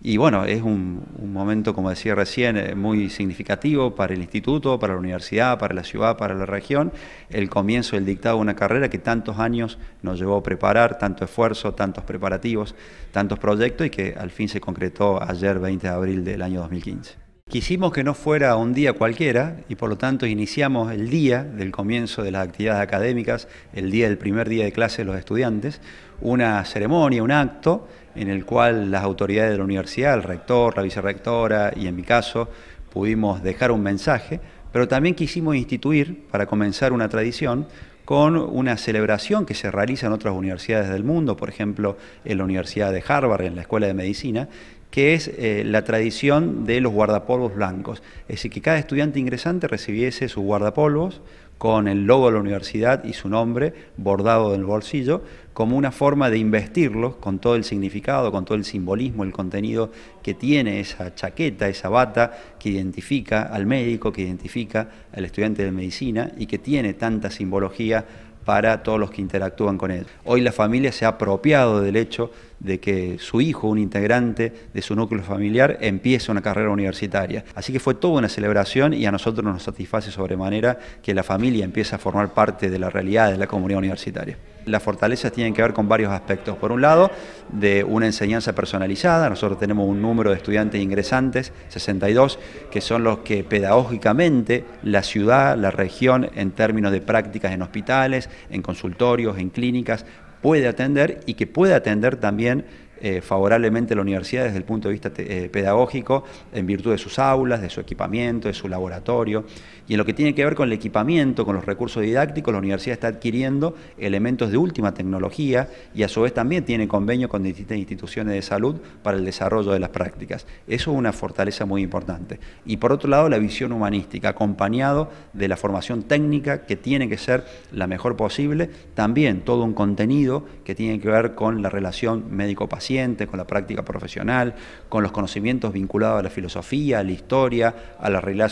Y bueno, es un, momento, como decía recién, eh, muy significativo para el instituto, para la universidad, para la ciudad, para la región, el comienzo del dictado de una carrera que tantos años nos llevó a preparar, tanto esfuerzo, tantos preparativos, tantos proyectos y que al fin se concretó ayer 20 de abril del año 2015. Quisimos que no fuera un día cualquiera y por lo tanto iniciamos el día del comienzo de las actividades académicas, el día del primer día de clase de los estudiantes, una ceremonia, un acto en el cual las autoridades de la universidad, el rector, la vicerrectora y en mi caso pudimos dejar un mensaje, pero también quisimos instituir, para comenzar una tradición, con una celebración que se realiza en otras universidades del mundo, por ejemplo, en la Universidad de Harvard, en la Escuela de Medicina, que es eh, la tradición de los guardapolvos blancos. Es decir, que cada estudiante ingresante recibiese sus guardapolvos con el logo de la universidad y su nombre bordado en el bolsillo, como una forma de investirlos con todo el significado, con todo el simbolismo, el contenido que tiene esa chaqueta, esa bata que identifica al médico, que identifica al estudiante de medicina y que tiene tanta simbología para todos los que interactúan con él. Hoy la familia se ha apropiado del hecho de que su hijo, un integrante de su núcleo familiar, empiece una carrera universitaria. Así que fue toda una celebración y a nosotros nos satisface sobremanera que la familia empiece a formar parte de la realidad de la comunidad universitaria. Las fortalezas tienen que ver con varios aspectos. Por un lado, de una enseñanza personalizada, nosotros tenemos un número de estudiantes ingresantes, 62, que son los que pedagógicamente la ciudad, la región, en términos de prácticas en hospitales, en consultorios, en clínicas, puede atender y que puede atender también eh, favorablemente la universidad desde el punto de vista eh, pedagógico en virtud de sus aulas, de su equipamiento, de su laboratorio. Y en lo que tiene que ver con el equipamiento, con los recursos didácticos, la universidad está adquiriendo elementos de última tecnología y a su vez también tiene convenio con distintas instituciones de salud para el desarrollo de las prácticas. Eso es una fortaleza muy importante. Y por otro lado, la visión humanística, acompañado de la formación técnica que tiene que ser la mejor posible, también todo un contenido que tiene que ver con la relación médico-paciente con la práctica profesional, con los conocimientos vinculados a la filosofía, a la historia, a la realidad,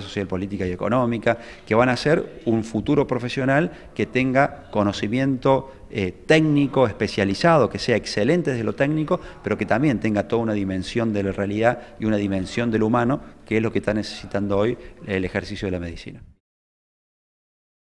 social, política y económica, que van a ser un futuro profesional que tenga conocimiento eh, técnico especializado, que sea excelente desde lo técnico, pero que también tenga toda una dimensión de la realidad y una dimensión del humano, que es lo que está necesitando hoy el ejercicio de la medicina.